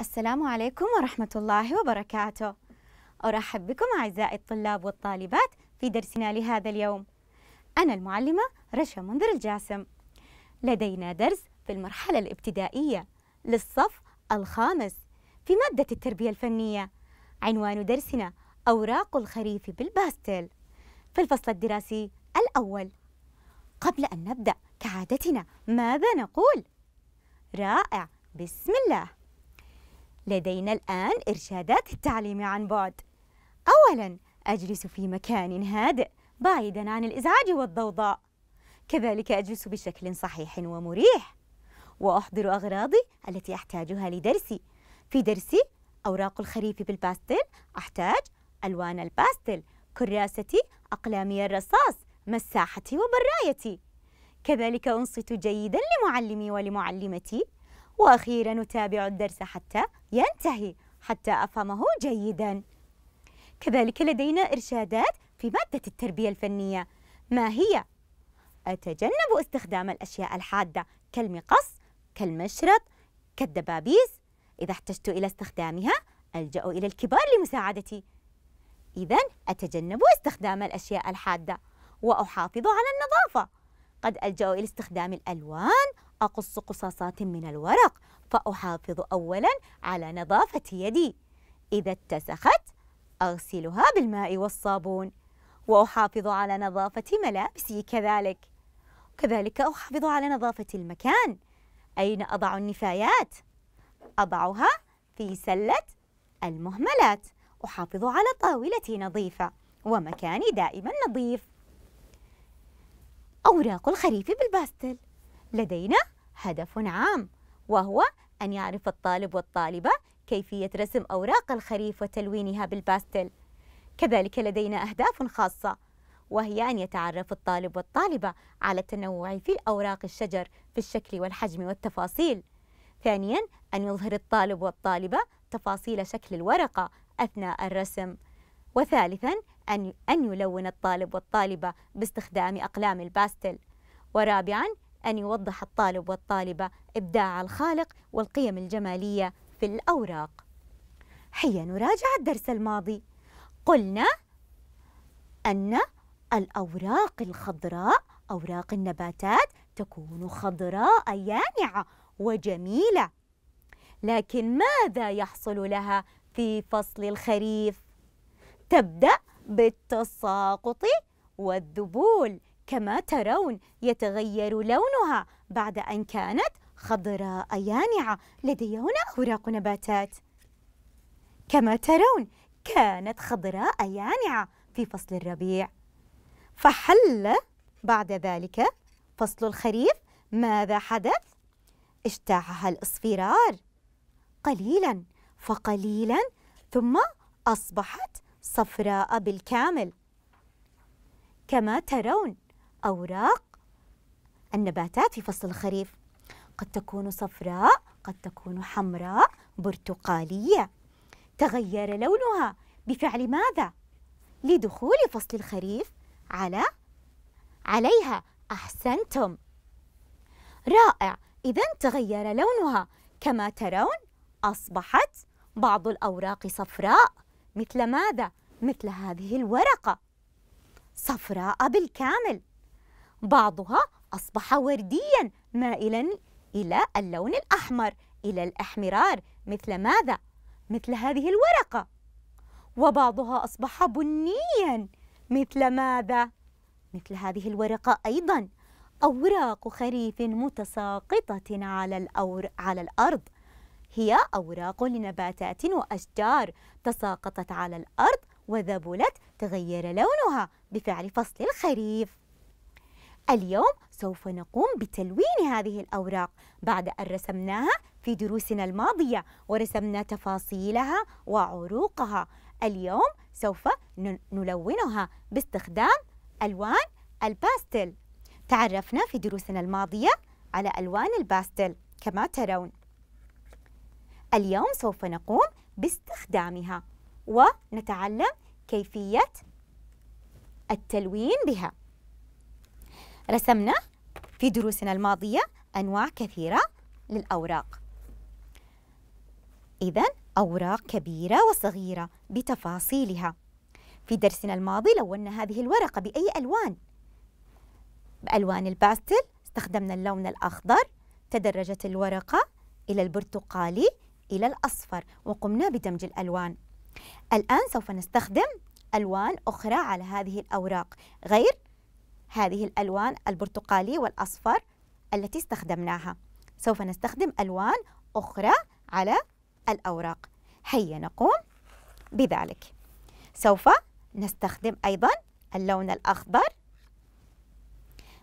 السلام عليكم ورحمة الله وبركاته أرحب بكم أعزائي الطلاب والطالبات في درسنا لهذا اليوم أنا المعلمة رشا منذر الجاسم لدينا درس في المرحلة الابتدائية للصف الخامس في مادة التربية الفنية عنوان درسنا أوراق الخريف بالباستيل في الفصل الدراسي الأول قبل أن نبدأ كعادتنا ماذا نقول؟ رائع بسم الله لدينا الآن إرشادات التعليم عن بعد أولاً أجلس في مكان هادئ بعيداً عن الإزعاج والضوضاء كذلك أجلس بشكل صحيح ومريح وأحضر أغراضي التي أحتاجها لدرسي في درسي أوراق الخريف بالباستل أحتاج ألوان الباستل كراستي أقلامي الرصاص مساحتي وبرايتي كذلك أنصت جيدا لمعلمي ولمعلمتي وأخيرا أتابع الدرس حتى ينتهي حتى أفهمه جيدا كذلك لدينا إرشادات في مادة التربية الفنية ما هي؟ أتجنب استخدام الأشياء الحادة كالمقص كالمشرط كالدبابيس إذا احتجت إلى استخدامها ألجأ إلى الكبار لمساعدتي إذا أتجنب استخدام الأشياء الحادة وأحافظ على النظافة قد ألجأ إلى استخدام الألوان أقص قصاصات من الورق فأحافظ أولا على نظافة يدي إذا اتسخت أغسلها بالماء والصابون وأحافظ على نظافة ملابسي كذلك كذلك أحافظ على نظافة المكان أين أضع النفايات؟ أضعها في سلة المهملات أحافظ على طاولتي نظيفة ومكاني دائما نظيف أوراق الخريف بالباستل لدينا هدف عام وهو أن يعرف الطالب والطالبة كيفية رسم أوراق الخريف وتلوينها بالباستل كذلك لدينا أهداف خاصة وهي أن يتعرف الطالب والطالبة على التنوع في أوراق الشجر في الشكل والحجم والتفاصيل ثانيا أن يظهر الطالب والطالبة تفاصيل شكل الورقة أثناء الرسم وثالثا أن أن يلون الطالب والطالبة باستخدام أقلام الباستل ورابعا أن يوضح الطالب والطالبة إبداع الخالق والقيم الجمالية في الأوراق حين نراجع الدرس الماضي قلنا أن الأوراق الخضراء أوراق النباتات تكون خضراء يانعة وجميلة لكن ماذا يحصل لها في فصل الخريف؟ تبدأ بالتساقط والذبول كما ترون يتغير لونها بعد أن كانت خضراء يانعة لدي هنا أوراق نباتات كما ترون كانت خضراء يانعة في فصل الربيع فحل بعد ذلك فصل الخريف ماذا حدث؟ اجتاحها الإصفرار قليلا فقليلا ثم أصبحت صفراء بالكامل كما ترون أوراق النباتات في فصل الخريف قد تكون صفراء قد تكون حمراء برتقالية تغير لونها بفعل ماذا؟ لدخول فصل الخريف على عليها أحسنتم رائع إذا تغير لونها كما ترون أصبحت بعض الأوراق صفراء مثل ماذا؟ مثل هذه الورقة صفراء بالكامل بعضها أصبح ورديا مائلا إلى اللون الأحمر إلى الإحمرار مثل ماذا؟ مثل هذه الورقة وبعضها أصبح بنيا مثل ماذا؟ مثل هذه الورقة أيضا أوراق خريف متساقطة على, الأور... على الأرض هي أوراق لنباتات وأشجار تساقطت على الأرض وذبلت تغير لونها بفعل فصل الخريف اليوم سوف نقوم بتلوين هذه الأوراق بعد أن رسمناها في دروسنا الماضية ورسمنا تفاصيلها وعروقها اليوم سوف نلونها باستخدام ألوان الباستل تعرفنا في دروسنا الماضية على ألوان الباستل كما ترون اليوم سوف نقوم باستخدامها ونتعلم كيفية التلوين بها رسمنا في دروسنا الماضية أنواع كثيرة للأوراق إذا أوراق كبيرة وصغيرة بتفاصيلها في درسنا الماضي لونا هذه الورقة بأي ألوان بألوان الباستل استخدمنا اللون الأخضر تدرجت الورقة إلى البرتقالي إلى الأصفر وقمنا بدمج الألوان الآن سوف نستخدم ألوان أخرى على هذه الأوراق غير هذه الألوان البرتقالي والأصفر التي استخدمناها سوف نستخدم ألوان أخرى على الأوراق هيا نقوم بذلك سوف نستخدم أيضا اللون الأخضر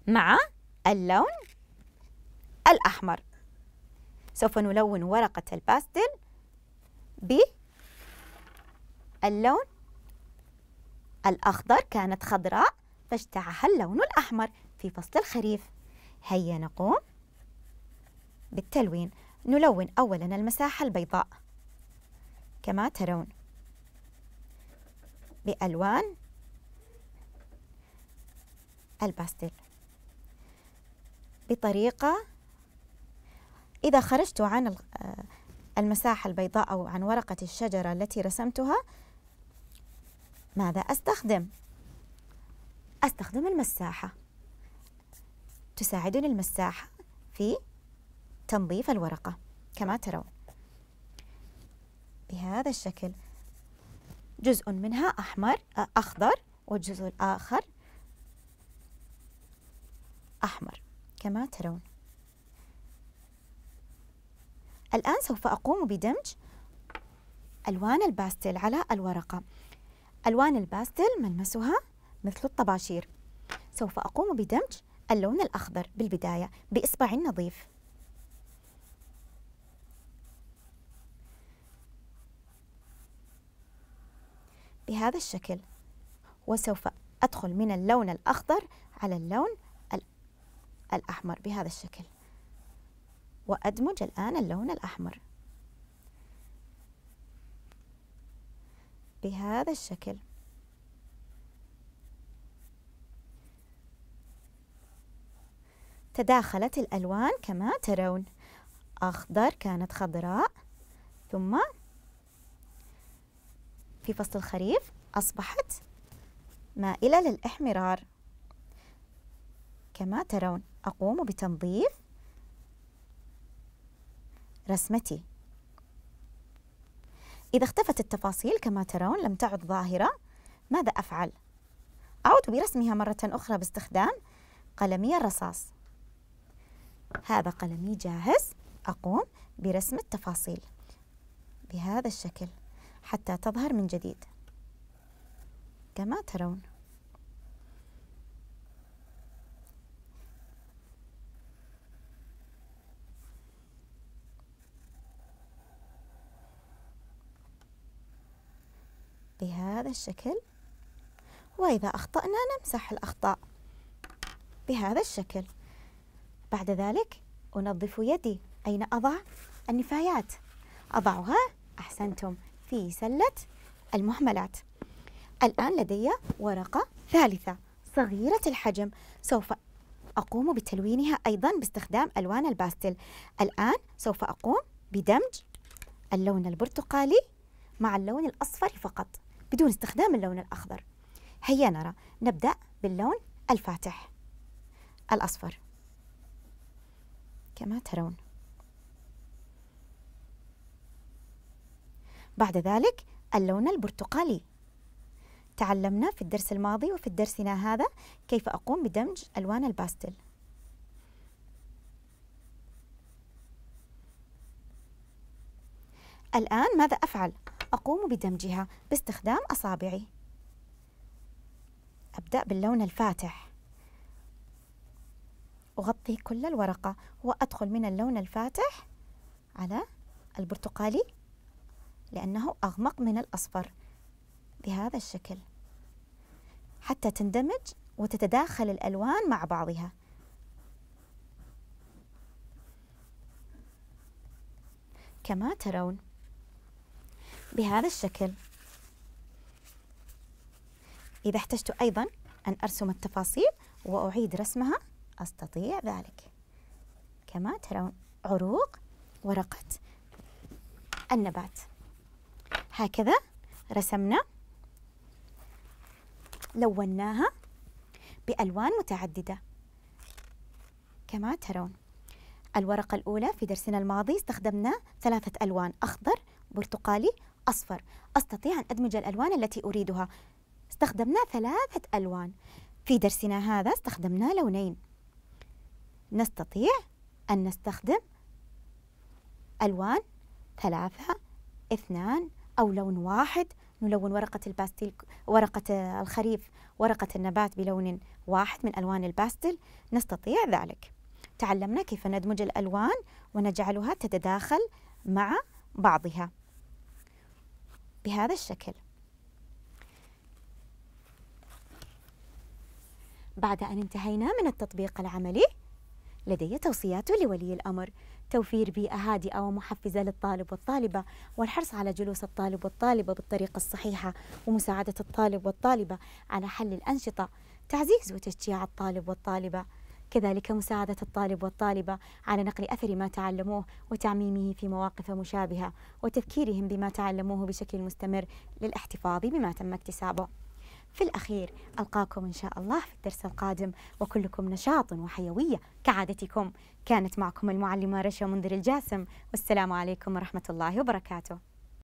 مع اللون الأحمر سوف نلون ورقة الباستل باللون الأخضر كانت خضراء فاشتعل اللون الأحمر في فصل الخريف هيا نقوم بالتلوين نلون أولا المساحة البيضاء كما ترون بألوان الباستيل بطريقة إذا خرجت عن آه، المساحة البيضاء أو عن ورقة الشجرة التي رسمتها ماذا أستخدم؟ أستخدم المساحة تساعدني المساحة في تنظيف الورقة كما ترون بهذا الشكل جزء منها أحمر أخضر والجزء الآخر أحمر كما ترون الآن سوف أقوم بدمج ألوان الباستيل على الورقة ألوان الباستيل ملمسها مثل الطباشير سوف أقوم بدمج اللون الأخضر بالبداية بإصبع نظيف بهذا الشكل وسوف أدخل من اللون الأخضر على اللون الأحمر بهذا الشكل وأدمج الآن اللون الأحمر بهذا الشكل تداخلت الألوان كما ترون أخضر كانت خضراء ثم في فصل الخريف أصبحت مائلة للإحمرار كما ترون أقوم بتنظيف رسمتي إذا اختفت التفاصيل كما ترون لم تعد ظاهرة ماذا أفعل؟ أعود برسمها مرة أخرى باستخدام قلمي الرصاص هذا قلمي جاهز أقوم برسم التفاصيل بهذا الشكل حتى تظهر من جديد كما ترون بهذا الشكل وإذا أخطأنا نمسح الأخطاء بهذا الشكل بعد ذلك أنظف يدي أين أضع النفايات أضعها أحسنتم في سلة المهملات الآن لدي ورقة ثالثة صغيرة الحجم سوف أقوم بتلوينها أيضا باستخدام ألوان الباستل الآن سوف أقوم بدمج اللون البرتقالي مع اللون الأصفر فقط بدون استخدام اللون الأخضر هيا نرى نبدأ باللون الفاتح الأصفر كما ترون بعد ذلك اللون البرتقالي تعلمنا في الدرس الماضي وفي درسنا هذا كيف أقوم بدمج ألوان الباستل الآن ماذا أفعل؟ أقوم بدمجها باستخدام أصابعي أبدأ باللون الفاتح أغطي كل الورقة وأدخل من اللون الفاتح على البرتقالي لأنه أغمق من الأصفر بهذا الشكل حتى تندمج وتتداخل الألوان مع بعضها كما ترون بهذا الشكل إذا احتجت أيضا أن أرسم التفاصيل وأعيد رسمها أستطيع ذلك كما ترون عروق ورقة النبات هكذا رسمنا لوناها بألوان متعددة كما ترون الورقة الأولى في درسنا الماضي استخدمنا ثلاثة ألوان أخضر برتقالي أصفر أستطيع أن أدمج الألوان التي أريدها استخدمنا ثلاثة ألوان في درسنا هذا استخدمنا لونين نستطيع أن نستخدم ألوان ثلاثة اثنان أو لون واحد نلون ورقة الباستيل ورقة الخريف ورقة النبات بلون واحد من ألوان الباستيل نستطيع ذلك تعلمنا كيف ندمج الألوان ونجعلها تتداخل مع بعضها بهذا الشكل بعد أن انتهينا من التطبيق العملي لدي توصيات لولي الأمر توفير بيئة هادئة ومحفزة للطالب والطالبة والحرص على جلوس الطالب والطالبة بالطريقة الصحيحة ومساعدة الطالب والطالبة على حل الأنشطة تعزيز وتشجيع الطالب والطالبة كذلك مساعدة الطالب والطالبة على نقل أثر ما تعلموه وتعميمه في مواقف مشابهة وتذكيرهم بما تعلموه بشكل مستمر للاحتفاظ بما تم اكتسابه في الأخير ألقاكم إن شاء الله في الدرس القادم وكلكم نشاط وحيوية كعادتكم كانت معكم المعلمة رشا منذر الجاسم والسلام عليكم ورحمة الله وبركاته